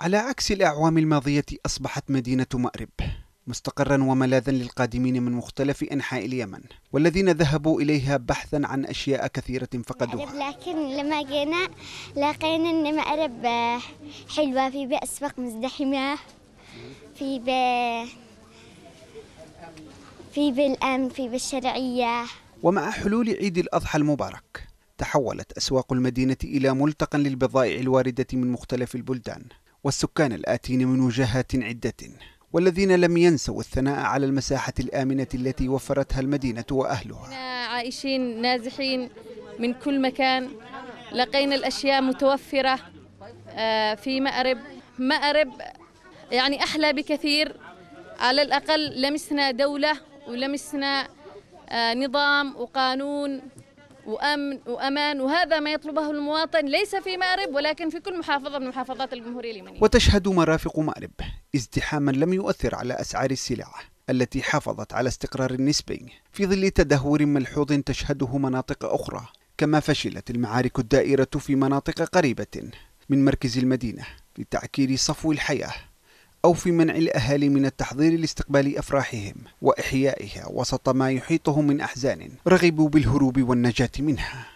على عكس الأعوام الماضية أصبحت مدينة مأرب مستقرا وملاذا للقادمين من مختلف أنحاء اليمن والذين ذهبوا إليها بحثا عن أشياء كثيرة فقدوها لكن لما جينا لقينا أن مأرب آه، حلوة في بيئة أسواق مزدحمة في بي... في بالأمن في بالشرعية ومع حلول عيد الأضحى المبارك تحولت أسواق المدينة إلى ملتقى للبضائع الواردة من مختلف البلدان والسكان الآتين من وجهات عدة والذين لم ينسوا الثناء على المساحة الآمنة التي وفرتها المدينة وأهلها عايشين نازحين من كل مكان لقينا الأشياء متوفرة آه، في مأرب مأرب يعني أحلى بكثير على الأقل لمسنا دولة ولمسنا آه، نظام وقانون وأمن وأمان وهذا ما يطلبه المواطن ليس في مأرب ولكن في كل محافظة من محافظات الجمهورية اليمنية وتشهد مرافق مأرب ازدحاما لم يؤثر على أسعار السلع التي حافظت على استقرار نسبي في ظل تدهور ملحوظ تشهده مناطق أخرى كما فشلت المعارك الدائرة في مناطق قريبة من مركز المدينة لتعكير صفو الحياة أو في منع الأهالي من التحضير لاستقبال أفراحهم وإحيائها وسط ما يحيطهم من أحزان رغبوا بالهروب والنجاة منها